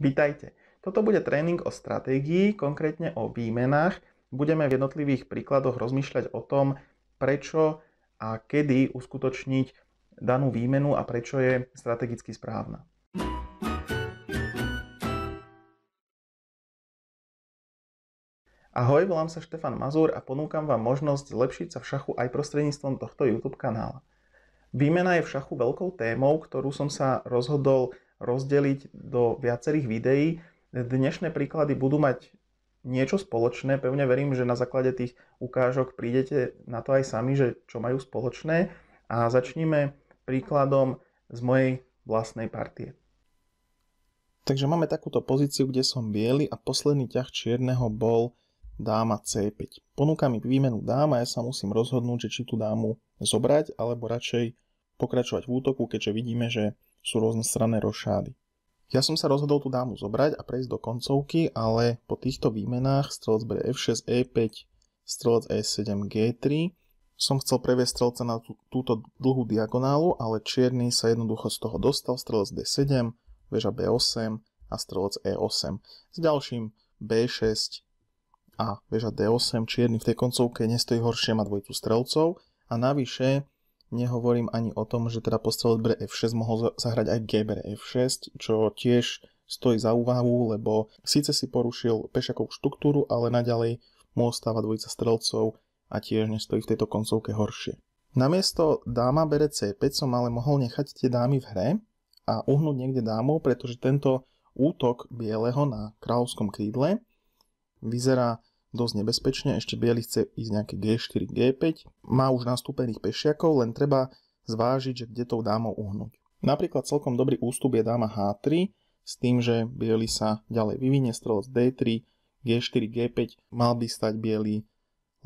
Vítajte. Toto bude tréning o stratégii, konkrétne o výmenách. Budeme v jednotlivých príkladoch rozmýšľať o tom, prečo a kedy uskutočniť danú výmenu a prečo je strategicky správna. Ahoj, volám sa Štefan Mazur a ponúkam vám možnosť zlepšiť sa v šachu aj prostredníctvom tohto YouTube kanála. Výmena je v šachu veľkou témou, ktorú som sa rozhodol rozdeliť do viacerých videí. Dnešné príklady budú mať niečo spoločné. Pevne verím, že na základe tých ukážok prídete na to aj sami, že čo majú spoločné. A začníme príkladom z mojej vlastnej partie. Takže máme takúto pozíciu, kde som biely a posledný ťah čierneho bol dáma C5. Ponúka mi výmenu dáma, ja sa musím rozhodnúť, že či tú dámu zobrať, alebo radšej pokračovať v útoku, keďže vidíme, že sú rôzne strané rošády. Ja som sa rozhodol tú dámu zobrať a prejsť do koncovky, ale po týchto výmenách strelec bere F6, E5, strelec E7, G3 som chcel previesť strelca na tú, túto dlhú diagonálu, ale čierny sa jednoducho z toho dostal, strelec D7, väža B8 a strelec E8. S ďalším B6 a väža D8 čierny v tej koncovke nestojí horšie má dvojicu strelcov a navyše Nehovorím ani o tom, že teda po strelbe F6 mohol zahrať aj Geber F6, čo tiež stojí za úvahu, lebo síce si porušil pešakovú štruktúru, ale naďalej mu ostáva dvojica strelcov a tiež nestojí v tejto koncovke horšie. Namiesto dáma bere C5 som ale mohol nechať tie dámy v hre a uhnúť niekde dámov, pretože tento útok bieleho na kráľovskom krídle vyzerá dosť nebezpečne, ešte biely chce ísť nejaké G4, G5, má už nastúpených pešiakov, len treba zvážiť, že kde tou dámou uhnúť. Napríklad celkom dobrý ústup je dáma H3, s tým, že biely sa ďalej vyvinie, strelec D3, G4, G5, mal by stať biely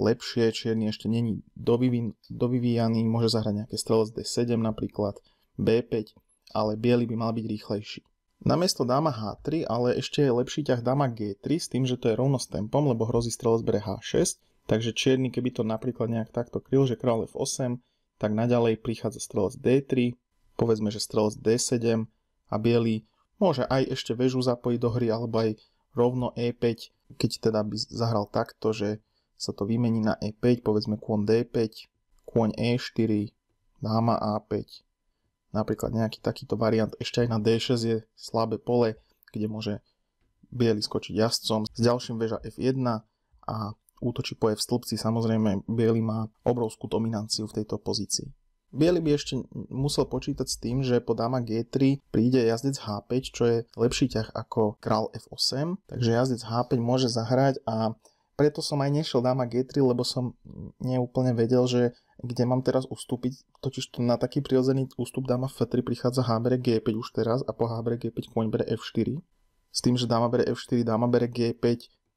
lepšie, čierny ešte není dovyvin, dovyvíjaný, môže zahrať nejaké strelec D7 napríklad, B5, ale biely by mal byť rýchlejší. Namiesto dáma H3, ale ešte je lepší ťah dáma G3 s tým, že to je rovno s tempom, lebo hrozí strelec bere H6, takže čierny keby to napríklad nejak takto kryl, že kráľ F8, tak naďalej prichádza strelec D3, povedzme, že strelec D7 a bielý môže aj ešte väžu zapojiť do hry, alebo aj rovno E5, keď teda by zahral takto, že sa to vymení na E5, povedzme kôň D5, kôň E4, dáma A5, Napríklad nejaký takýto variant ešte aj na D6 je slabé pole, kde môže biely skočiť jazdcom. S ďalším väža F1 a útočí po F stĺpci, samozrejme biely má obrovskú dominanciu v tejto pozícii. Bielý by ešte musel počítať s tým, že po dáma G3 príde jazdec H5, čo je lepší ťah ako král F8, takže jazdec H5 môže zahrať a preto som aj nešiel dáma G3, lebo som neúplne vedel, že kde mám teraz ustúpiť, totiž to na taký prirodzený ústup dáma F3 prichádza Hbr G5 už teraz a po Hbr G5 koň bere F4. S tým, že dáma bere F4, dáma bere G5,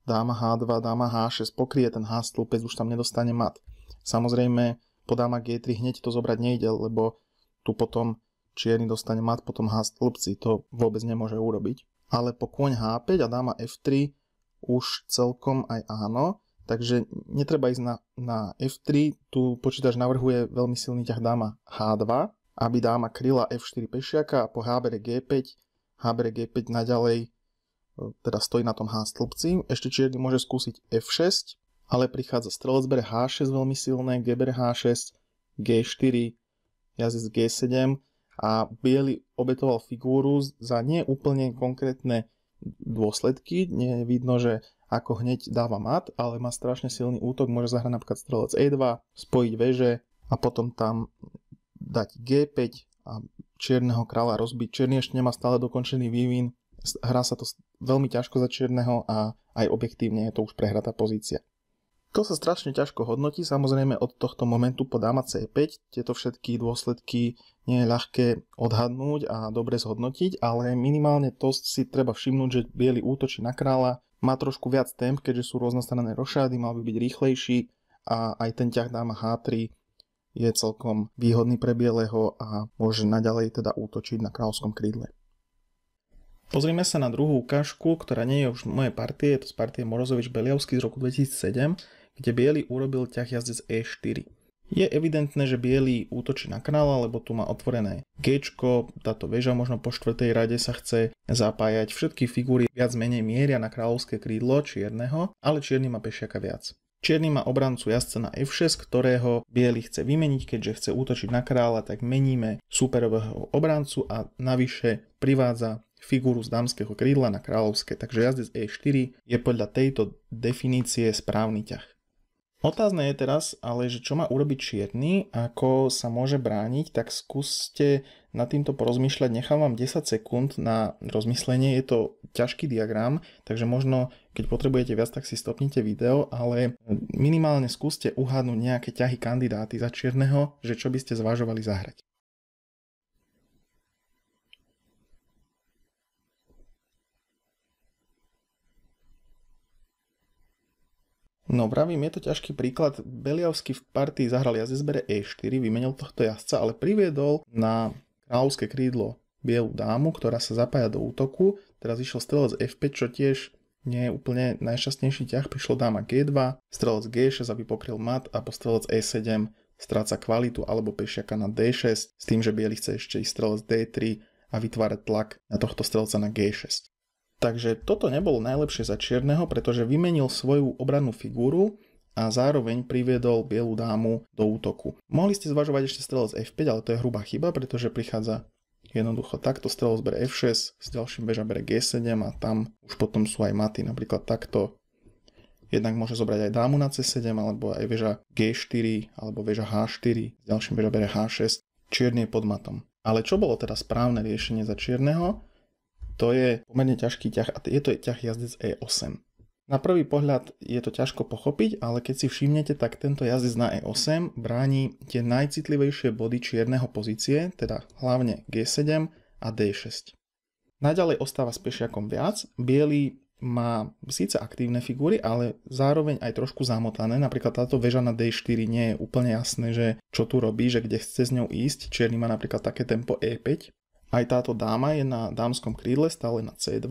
dáma H2, dáma H6, pokrie ten H stĺpec, už tam nedostane mat. Samozrejme, po dáma G3 hneď to zobrať nejde, lebo tu potom čierny dostane mat, potom H stĺpci, to vôbec nemôže urobiť. Ale po koň H5 a dáma F3 už celkom aj áno, Takže netreba ísť na, na F3, tu počítač navrhuje veľmi silný ťah dáma H2, aby dáma kryla F4 pešiaka a po Hbere G5, Hbere G5 naďalej e, teda stojí na tom H stĺpci. Ešte čierny môže skúsiť F6, ale prichádza strelec bere H6 veľmi silné, G bere H6, G4, jazdec G7 a biely obetoval figúru za neúplne konkrétne dôsledky. Nie je vidno, že ako hneď dáva mat, ale má strašne silný útok, môže zahrať napríklad strelec E2, spojiť veže a potom tam dať G5 a čierneho kráľa rozbiť. Čierny ešte nemá stále dokončený vývin, hrá sa to veľmi ťažko za čierneho a aj objektívne je to už prehratá pozícia. To sa strašne ťažko hodnotí, samozrejme od tohto momentu po dáma C5 tieto všetky dôsledky nie je ľahké odhadnúť a dobre zhodnotiť, ale minimálne to si treba všimnúť, že biely útočí na kráľa, má trošku viac temp, keďže sú rôznostranné rošády, mal by byť rýchlejší a aj ten ťah dáma H3 je celkom výhodný pre bieleho a môže naďalej teda útočiť na kráľovskom krídle. Pozrime sa na druhú ukážku, ktorá nie je už moje partie, je to z partie Morozovič-Beliavský z roku 2007 kde biely urobil ťah jazdec E4. Je evidentné, že biely útočí na kráľa, lebo tu má otvorené G, táto väža možno po štvrtej rade sa chce zapájať. Všetky figúry viac menej mieria na kráľovské krídlo čierneho, ale čierny má pešiaka viac. Čierny má obrancu jazdca na F6, ktorého biely chce vymeniť, keďže chce útočiť na kráľa, tak meníme superového obrancu a navyše privádza figúru z dámskeho krídla na kráľovské, takže jazdec E4 je podľa tejto definície správny ťah. Otázne je teraz, ale že čo má urobiť čierny, ako sa môže brániť, tak skúste nad týmto porozmýšľať. Nechám vám 10 sekúnd na rozmyslenie, je to ťažký diagram, takže možno keď potrebujete viac, tak si stopnite video, ale minimálne skúste uhádnuť nejaké ťahy kandidáty za čierneho, že čo by ste zvažovali zahrať. No pravím, je to ťažký príklad. Beliavsky v partii zahral jazde zbere E4, vymenil tohto jazdca, ale priviedol na kráľovské krídlo bielu dámu, ktorá sa zapája do útoku. Teraz išiel strelec F5, čo tiež nie je úplne najšťastnejší ťah. Prišlo dáma G2, strelec G6, aby pokryl mat a strelec E7 stráca kvalitu alebo pešiaka na D6 s tým, že bieli chce ešte ísť strelec D3 a vytvárať tlak na tohto strelca na G6. Takže toto nebolo najlepšie za Čierneho, pretože vymenil svoju obrannú figúru a zároveň priviedol bielu dámu do útoku. Mohli ste zvažovať ešte strelec F5, ale to je hrubá chyba, pretože prichádza jednoducho takto strelec bere F6, s ďalším beža bere G7 a tam už potom sú aj maty, napríklad takto. Jednak môže zobrať aj dámu na C7, alebo aj veža G4, alebo veža H4, s ďalším beža bere H6, čierny je pod matom. Ale čo bolo teda správne riešenie za čierneho? to je pomerne ťažký ťah a je to ťah jazdec E8. Na prvý pohľad je to ťažko pochopiť, ale keď si všimnete, tak tento jazdec na E8 bráni tie najcitlivejšie body čierneho pozície, teda hlavne G7 a D6. Naďalej ostáva s pešiakom viac, biely má síce aktívne figúry, ale zároveň aj trošku zamotané. Napríklad táto väža na D4 nie je úplne jasné, že čo tu robí, že kde chce s ňou ísť. Čierny má napríklad také tempo E5, aj táto dáma je na dámskom krídle, stále na C2.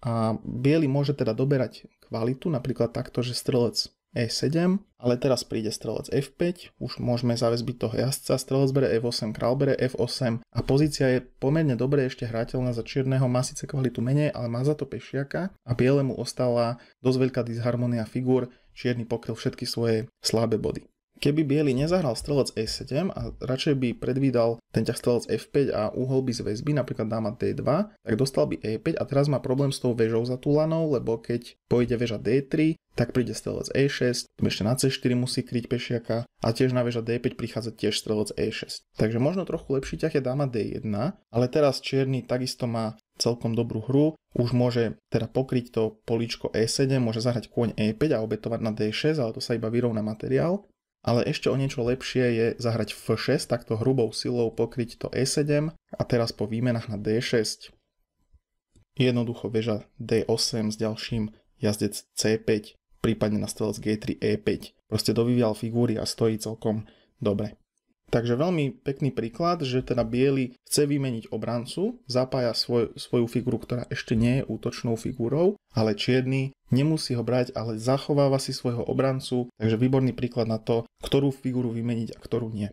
A biely môže teda doberať kvalitu, napríklad takto, že strelec E7, ale teraz príde strelec F5, už môžeme zavesbiť toho jazdca, strelec bere F8, e král bere F8 a pozícia je pomerne dobre ešte hrateľná za čierneho, má síce kvalitu menej, ale má za to pešiaka a bielemu ostala dosť veľká disharmonia figúr, čierny pokryl všetky svoje slabé body. Keby Bieli nezahral strelec E7 a radšej by predvídal ten ťah strelec F5 a uhol by z väzby, napríklad dáma D2, tak dostal by E5 a teraz má problém s tou väžou lanou, lebo keď pôjde väža D3, tak príde strelec E6, ešte na C4 musí kryť pešiaka a tiež na väža D5 prichádza tiež strelec E6. Takže možno trochu lepší ťah je dáma D1, ale teraz čierny takisto má celkom dobrú hru, už môže teda pokryť to políčko E7, môže zahrať kôň E5 a obetovať na D6, ale to sa iba vyrovná materiál ale ešte o niečo lepšie je zahrať F6, takto hrubou silou pokryť to E7 a teraz po výmenách na D6. Jednoducho veža D8 s ďalším jazdec C5, prípadne na strelec G3 E5. Proste dovyvial figúry a stojí celkom dobre. Takže veľmi pekný príklad, že teda biely chce vymeniť obrancu, zapája svoj, svoju figuru, ktorá ešte nie je útočnou figurou, ale čierny nemusí ho brať, ale zachováva si svojho obrancu, takže výborný príklad na to, ktorú figuru vymeniť a ktorú nie.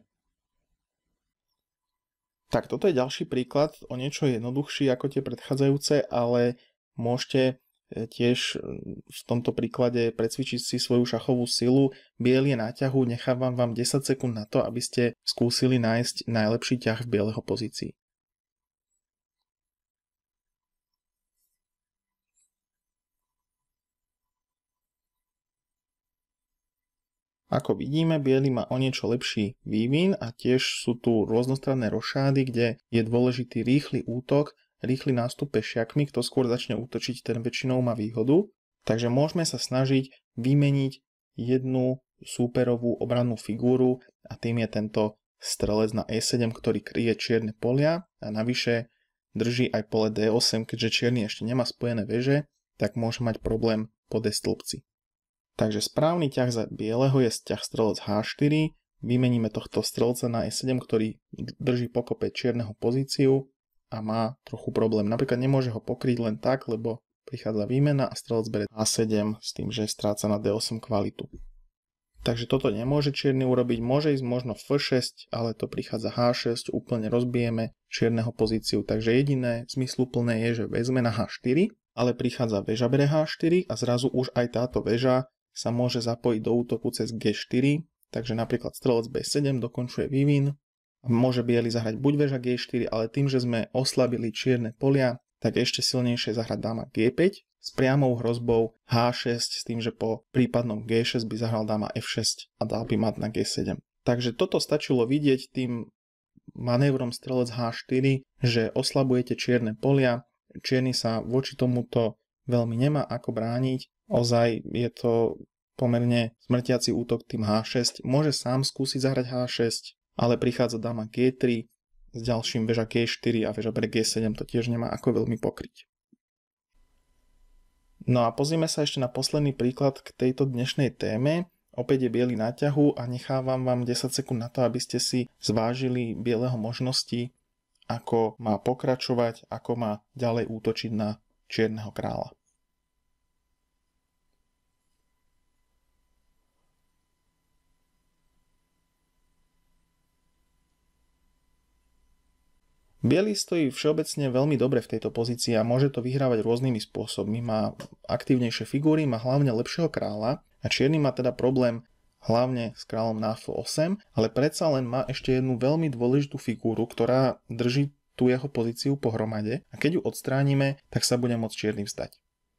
Tak toto je ďalší príklad, o niečo jednoduchší ako tie predchádzajúce, ale môžete e, tiež e, v tomto príklade precvičiť si svoju šachovú silu. Biel je na ťahu, nechávam vám 10 sekúnd na to, aby ste skúsili nájsť najlepší ťah v bieleho pozícii. Ako vidíme, biely má o niečo lepší vývin a tiež sú tu rôznostranné rošády, kde je dôležitý rýchly útok, rýchly nástup pešiakmi, kto skôr začne útočiť, ten väčšinou má výhodu. Takže môžeme sa snažiť vymeniť jednu súperovú obrannú figúru a tým je tento strelec na E7, ktorý kryje čierne polia a navyše drží aj pole D8, keďže čierny ešte nemá spojené veže, tak môže mať problém po D stĺpci. Takže správny ťah za bieleho je ťah strelec H4, vymeníme tohto strelca na E7, ktorý drží pokope čierneho pozíciu a má trochu problém. Napríklad nemôže ho pokryť len tak, lebo prichádza výmena a strelec bere A7 s tým, že stráca na D8 kvalitu. Takže toto nemôže čierny urobiť, môže ísť možno F6, ale to prichádza H6, úplne rozbijeme čierneho pozíciu. Takže jediné zmysluplné je, že vezme na H4, ale prichádza väža bere H4 a zrazu už aj táto väža sa môže zapojiť do útoku cez G4, takže napríklad strelec B7 dokončuje vývin môže bieli zahrať buď väža G4, ale tým, že sme oslabili čierne polia, tak ešte silnejšie zahrať dáma G5 s priamou hrozbou H6 s tým, že po prípadnom G6 by zahral dáma F6 a dal by mat na G7. Takže toto stačilo vidieť tým manévrom strelec H4, že oslabujete čierne polia, čierni sa voči tomuto veľmi nemá ako brániť. Ozaj je to pomerne smrtiaci útok tým H6. Môže sám skúsiť zahrať H6, ale prichádza dáma G3 s ďalším veža G4 a veža pre G7 to tiež nemá ako veľmi pokryť. No a pozrieme sa ešte na posledný príklad k tejto dnešnej téme. Opäť je biely na ťahu a nechávam vám 10 sekúnd na to, aby ste si zvážili bieleho možnosti, ako má pokračovať, ako má ďalej útočiť na čierneho kráľa. Bielý stojí všeobecne veľmi dobre v tejto pozícii a môže to vyhrávať rôznymi spôsobmi. Má aktívnejšie figúry, má hlavne lepšieho kráľa a čierny má teda problém hlavne s kráľom na f8, ale predsa len má ešte jednu veľmi dôležitú figúru, ktorá drží tú jeho pozíciu pohromade a keď ju odstránime, tak sa bude môcť čierny vzdať.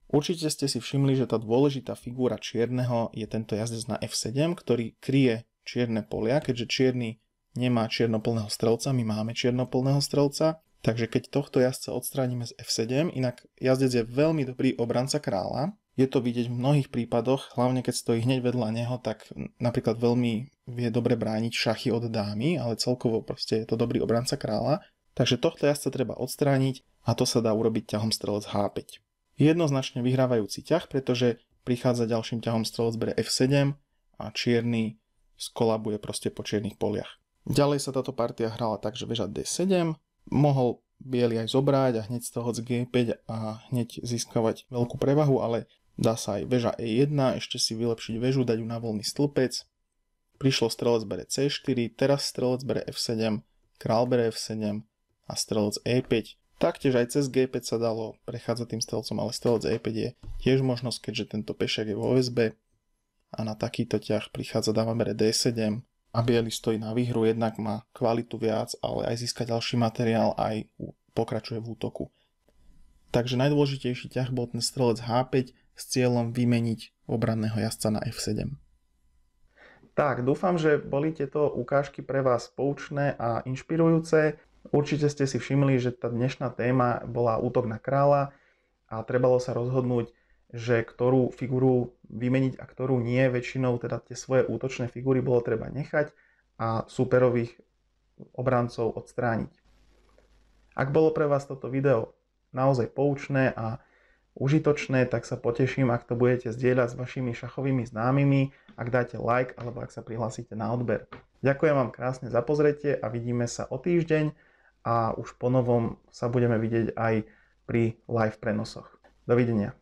Určite ste si všimli, že tá dôležitá figúra čierneho je tento jazdec na f7, ktorý kryje čierne polia, keďže čierny nemá čiernoplného strelca, my máme čiernoplného strelca, takže keď tohto jazdca odstránime z F7, inak jazdec je veľmi dobrý obranca kráľa, je to vidieť v mnohých prípadoch, hlavne keď stojí hneď vedľa neho, tak napríklad veľmi vie dobre brániť šachy od dámy, ale celkovo proste je to dobrý obranca kráľa, takže tohto jazdca treba odstrániť a to sa dá urobiť ťahom strelec H5. Jednoznačne vyhrávajúci ťah, pretože prichádza ďalším ťahom strelec bere F7 a čierny skolabuje proste po čiernych poliach. Ďalej sa táto partia hrala tak, že veža D7, mohol biely aj zobrať a hneď z toho z G5 a hneď získavať veľkú prevahu, ale dá sa aj veža E1, ešte si vylepšiť vežu dať ju na voľný stĺpec. Prišlo strelec bere C4, teraz strelec bere F7, král bere F7 a strelec E5. Taktiež aj cez G5 sa dalo prechádzať tým strelcom, ale strelec E5 je tiež možnosť, keďže tento pešiak je vo OSB a na takýto ťah prichádza dáva bere D7, a biely stojí na výhru, jednak má kvalitu viac, ale aj získa ďalší materiál, aj pokračuje v útoku. Takže najdôležitejší ťah bol ten strelec H5 s cieľom vymeniť obranného jazdca na F7. Tak, dúfam, že boli tieto ukážky pre vás poučné a inšpirujúce. Určite ste si všimli, že tá dnešná téma bola útok na kráľa a trebalo sa rozhodnúť, že ktorú figuru vymeniť a ktorú nie. Väčšinou teda tie svoje útočné figúry bolo treba nechať a súperových obrancov odstrániť. Ak bolo pre vás toto video naozaj poučné a užitočné, tak sa poteším, ak to budete zdieľať s vašimi šachovými známymi, ak dáte like alebo ak sa prihlásite na odber. Ďakujem vám krásne za pozretie a vidíme sa o týždeň a už po novom sa budeme vidieť aj pri live prenosoch. Dovidenia.